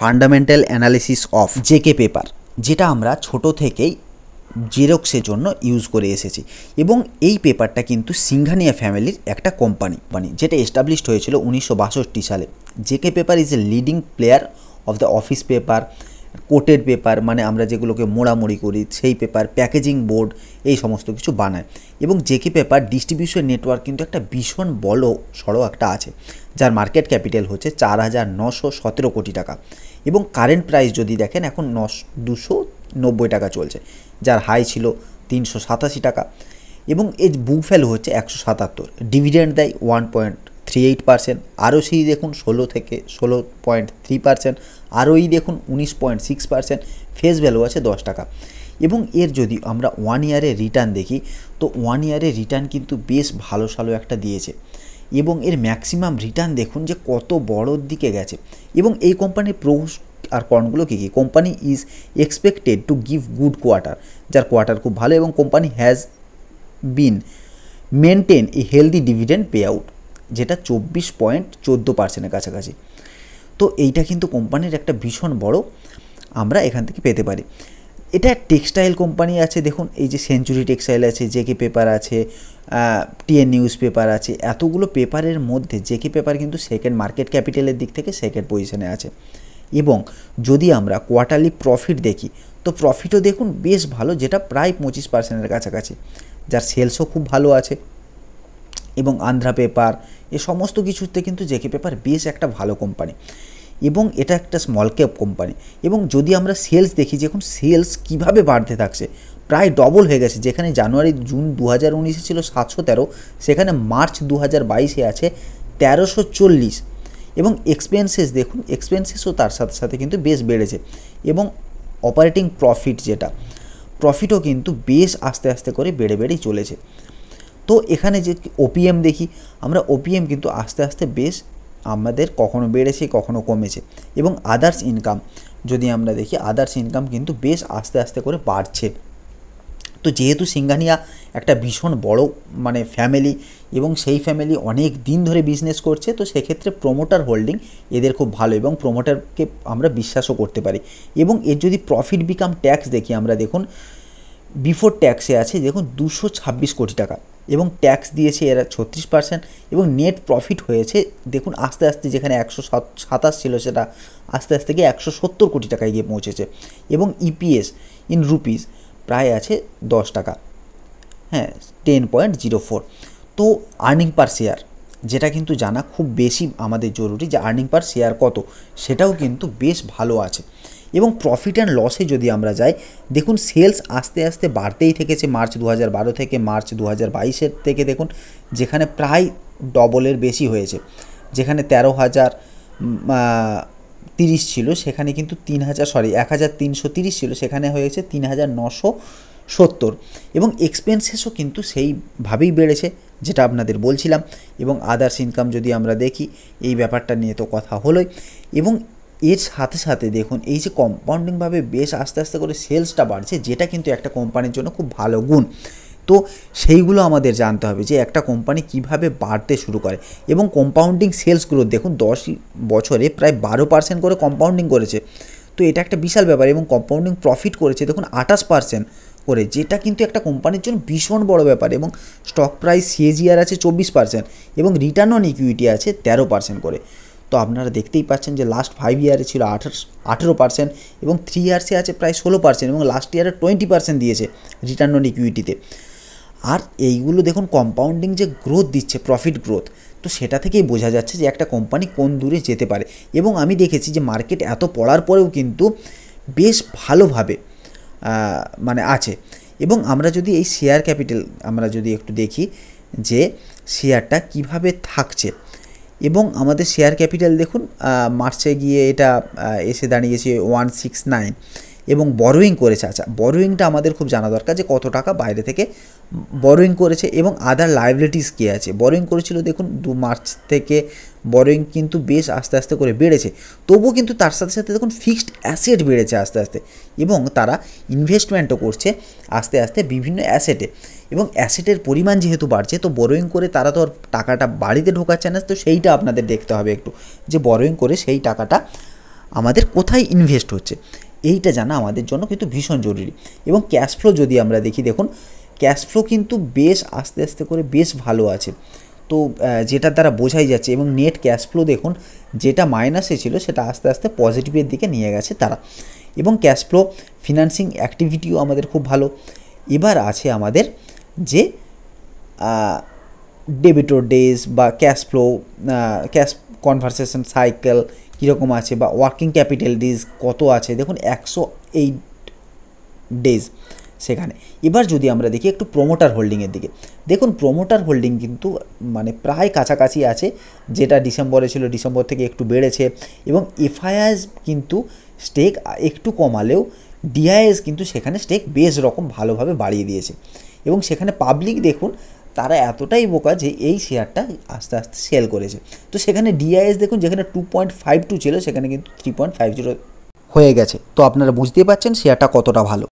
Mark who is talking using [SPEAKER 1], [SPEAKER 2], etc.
[SPEAKER 1] fundamental analysis of JK Paper যেটা আমরা ছোট থেকেই জেরক্সের জন্য ইউজ করে এসেছি এবং এই পেপারটা কিন্তু সিংহানিয়া ফ্যামিলির একটা কোম্পানি মানে যেটা এস্টাবলিশড হয়েছিল উনিশশো সালে JK Paper is a leading player of the office paper coated paper মানে আমরা যেগুলোকে মোড়ামুড়ি করি সেই পেপার প্যাকেজিং বোর্ড এই সমস্ত কিছু বানায় এবং জেকে পেপার ডিস্ট্রিবিউশন নেটওয়ার্ক কিন্তু একটা ভীষণ বড় সড়ো একটা আছে যার মার্কেট ক্যাপিটাল হচ্ছে চার হাজার নশো সতেরো কোটি টাকা এবং কারেন্ট প্রাইস যদি দেখেন এখন নশ দুশো নব্বই টাকা চলছে যার হাই ছিল তিনশো সাতাশি টাকা এবং এর বুক ভ্যালু হচ্ছে একশো সাতাত্তর ডিভিডেন্ড দেয় one point three eight percent আরও সেই দেখুন ষোলো থেকে ষোলো পয়েন্ট থ্রি পার্সেন্ট এই দেখুন উনিশ point six percent face value আছে দশ টাকা এবং এর যদি আমরা ওয়ান ইয়ারে রিটার্ন দেখি তো ওয়ান ইয়ারে রিটার্ন কিন্তু বেশ ভালো সালো একটা দিয়েছে এবং এর ম্যাক্সিমাম রিটার্ন দেখুন যে কত বড়োর দিকে গেছে এবং এই কোম্পানির প্রোস আর কর্নগুলো কী কী company is expected to give good quarter যার কোয়ার্টার খুব ভালো এবং company has been maintain a healthy dividend pay out যেটা চব্বিশ পয়েন্ট চোদ্দো পার্সেন্টের কাছাকাছি তো এইটা কিন্তু কোম্পানির একটা ভীষণ বড় আমরা এখান থেকে পেতে পারি এটা টেক্সটাইল কোম্পানি আছে দেখুন এই যে সেঞ্চুরি টেক্সটাইল আছে জেকে পেপার আছে টিএন নিউজ পেপার আছে এতগুলো পেপারের মধ্যে জেকে পেপার কিন্তু সেকেন্ড মার্কেট ক্যাপিটালের দিক থেকে সেকেন্ড পজিশনে আছে এবং যদি আমরা কোয়ার্টারলি প্রফিট দেখি তো প্রফিটও দেখুন বেশ ভালো যেটা প্রায় পঁচিশ পার্সেন্টের কাছাকাছি যার সেলসও খুব ভালো আছে এবং আন্ধ্রা পেপার এ সমস্ত কিছুতে কিন্তু জেকে পেপার বেশ একটা ভালো কোম্পানি এবং এটা একটা স্মল ক্যাপ কোম্পানি এবং যদি আমরা সেলস দেখি যে এখন সেলস কীভাবে বাড়তে থাকছে প্রায় ডবল হয়ে গেছে যেখানে জানুয়ারি জুন দু হাজার উনিশে ছিল সাতশো তেরো সেখানে মার্চ দু হাজার বাইশে আছে তেরোশো চল্লিশ এবং এক্সপেন্সেস দেখুন এক্সপেন্সেসও তার সাথে সাথে কিন্তু বেশ বেড়েছে এবং অপারেটিং প্রফিট যেটা প্রফিটও কিন্তু বেশ আস্তে আস্তে করে বেড়ে বেড়েই চলেছে তো এখানে যে ওপিএম দেখি আমরা ওপিএম কিন্তু আস্তে আস্তে বেশ আমাদের কখনো বেড়েছে কখনো কমেছে এবং আদার্স ইনকাম যদি আমরা দেখি আদার্স ইনকাম কিন্তু বেশ আস্তে আস্তে করে বাড়ছে তো যেহেতু সিঙ্গানিয়া একটা ভীষণ বড় মানে ফ্যামিলি এবং সেই ফ্যামিলি অনেক দিন ধরে বিজনেস করছে তো সেক্ষেত্রে প্রমোটার হোল্ডিং এদের খুব ভালো এবং প্রমোটারকে আমরা বিশ্বাসও করতে পারি এবং এর যদি প্রফিট বিকাম ট্যাক্স দেখি আমরা দেখুন বিফোর ট্যাক্সে আছে দেখুন দুশো ছাব্বিশ কোটি টাকা এবং ট্যাক্স দিয়েছে এরা ছত্রিশ পার্সেন্ট এবং নেট প্রফিট হয়েছে দেখুন আস্তে আস্তে যেখানে একশো সাতাশ ছিল সেটা আস্তে আস্তে গিয়ে একশো সত্তর কোটি টাকায় গিয়ে পৌঁছেছে এবং ইপিএস ইন রুপিস প্রায় আছে দশ টাকা হ্যাঁ টেন পয়েন্ট জিরো ফোর তো আর্নিং পার শেয়ার যেটা কিন্তু জানা খুব বেশি আমাদের জরুরি যে আর্নিং পার শেয়ার কত সেটাও কিন্তু বেশ ভালো আছে এবং প্রফিট অ্যান্ড লসে যদি আমরা যাই দেখুন সেলস আস্তে আস্তে বাড়তেই থেকেছে মার্চ দু থেকে মার্চ দু হাজার থেকে দেখুন যেখানে প্রায় ডবলের বেশি হয়েছে যেখানে তেরো হাজার তিরিশ ছিল সেখানে কিন্তু তিন হাজার সরি এক হাজার তিনশো তিরিশ ছিল সেখানে হয়েছে তিন হাজার নশো সত্তর এবং এক্সপেন্সেসও কিন্তু সেইভাবেই বেড়েছে যেটা আপনাদের বলছিলাম এবং আদার্স ইনকাম যদি আমরা দেখি এই ব্যাপারটা নিয়ে তো কথা হলোই এবং এর সাথে সাথে দেখুন এই যে কম্পাউন্ডিংভাবে বেশ আস্তে আস্তে করে সেলসটা বাড়ছে যেটা কিন্তু একটা কোম্পানির জন্য খুব ভালো গুণ তো সেইগুলো আমাদের জানতে হবে যে একটা কোম্পানি কিভাবে বাড়তে শুরু করে এবং কম্পাউন্ডিং সেলসগুলো দেখুন দশ বছরে প্রায় বারো পার্সেন্ট করে কম্পাউন্ডিং করেছে তো এটা একটা বিশাল ব্যাপার এবং কম্পাউন্ডিং প্রফিট করেছে দেখুন আঠাশ পার্সেন্ট করে যেটা কিন্তু একটা কোম্পানির জন্য ভীষণ বড় ব্যাপার এবং স্টক প্রাইস সিএজিআর আছে চব্বিশ পার্সেন্ট এবং রিটার্ন অন ইকুইটি আছে তেরো পার্সেন্ট করে তো আপনারা দেখতেই পাচ্ছেন যে লাস্ট ফাইভ ইয়ারে ছিল আঠারো আঠেরো পার্সেন্ট এবং থ্রি ইয়ার্সে আছে প্রায় ষোলো পার্সেন্ট এবং লাস্ট ইয়ারে টোয়েন্টি পার্সেন্ট দিয়েছে রিটার্ন অন ইকুইটিতে আর এইগুলো দেখুন কম্পাউন্ডিং যে গ্রোথ দিচ্ছে প্রফিট গ্রোথ তো সেটা থেকেই বোঝা যাচ্ছে যে একটা কোম্পানি কোন দূরে যেতে পারে এবং আমি দেখেছি যে মার্কেট এত পড়ার পরেও কিন্তু বেশ ভালোভাবে মানে আছে এবং আমরা যদি এই শেয়ার ক্যাপিটাল আমরা যদি একটু দেখি যে শেয়ারটা কিভাবে থাকছে এবং আমাদের শেয়ার ক্যাপিটাল দেখুন মার্চে গিয়ে এটা এসে দাঁড়িয়েছে ওয়ান সিক্স নাইন এবং বরোয়িং করেছে আচ্ছা বরোয়িংটা আমাদের খুব জানা দরকার যে কত টাকা বাইরে থেকে বরোয়িং করেছে এবং আদার লাইবিলিটিস কী আছে বরোয়িং করেছিল দেখুন দু মার্চ থেকে বরোয়িং কিন্তু বেশ আস্তে আস্তে করে বেড়েছে তবুও কিন্তু তার সাথে সাথে দেখুন ফিক্সড অ্যাসেট বেড়েছে আস্তে আস্তে এবং তারা ইনভেস্টমেন্টও করছে আস্তে আস্তে বিভিন্ন অ্যাসেটে এবং অ্যাসেটের পরিমাণ যেহেতু বাড়ছে তো বরোয়িং করে তারা তো আর টাকাটা বাড়িতে ঢোকাচ্ছে না তো সেইটা আপনাদের দেখতে হবে একটু যে বরোয়িং করে সেই টাকাটা আমাদের কোথায় ইনভেস্ট হচ্ছে এইটা জানা আমাদের জন্য কিন্তু ভীষণ জরুরি এবং ক্যাশ ফ্লো যদি আমরা দেখি দেখুন ক্যাশ ফ্লো কিন্তু বেশ আস্তে আস্তে করে বেশ ভালো আছে তো যেটা দ্বারা বোঝাই যাচ্ছে এবং নেট ক্যাশ ফ্লো দেখুন যেটা মাইনাসে ছিল সেটা আস্তে আস্তে পজিটিভের দিকে নিয়ে গেছে তারা এবং ক্যাশ ফ্লো ফিনান্সিং অ্যাক্টিভিটিও আমাদের খুব ভালো এবার আছে আমাদের যে ডেবিটর ডেজ বা cash flow cash conversation cycle কীরকম আছে বা ওয়ার্কিং ক্যাপিটাল ডেজ কত আছে দেখুন একশো এইট ডেজ সেখানে এবার যদি আমরা দেখি একটু প্রমোটার হোল্ডিংয়ের দিকে দেখুন প্রমোটার হোল্ডিং কিন্তু মানে প্রায় কাছাকাছি আছে যেটা ডিসেম্বরে ছিল ডিসেম্বর থেকে একটু বেড়েছে এবং এফআইআইস কিন্তু স্টেক একটু কমালেও ডিআইএস কিন্তু সেখানে স্টেক বেশ রকম ভালোভাবে বাড়িয়ে দিয়েছে এবং সেখানে পাবলিক দেখুন তারা এতটাই বোকা যে এই শেয়ারটা আস্তে আস্তে সেল করেছে তো সেখানে ডিআইএস দেখুন যেখানে টু পয়েন্ট ফাইভ টু ছিল সেখানে কিন্তু থ্রি পয়েন্ট ফাইভ জিরো হয়ে গেছে তো আপনারা বুঝতেই পারছেন শেয়ারটা কতটা ভালো